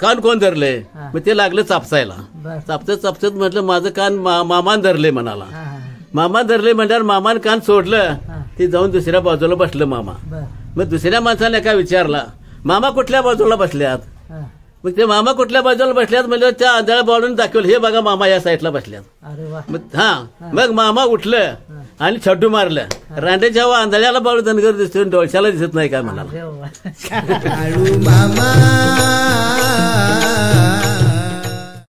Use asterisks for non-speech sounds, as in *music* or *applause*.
कान कोण धरले मग ते लागले चापसायला चापसत चापसत म्हटलं माझं कान मामान धरले म्हणाला मामा धरले म्हटल्यावर मामान कान सोडलं ते जाऊन दुसऱ्या बाजूला बसलं मामा मग दुसऱ्या माणसाने काय विचारला मामा कुठल्या बाजूला बसल्यात मग ते मामा कुठल्या बाजूला बसल्यात म्हणजे त्या आंधळ्या बाळून दाखवलं हे बघा मामा या साईडला बसल्यात मग हा मग मामा उठलं आणि छड्डू मारलं रांडे जेव्हा आंधळ्याला धनगर दिसतो डोळशाला दिसत नाही काय म्हणाला *laughs* मामा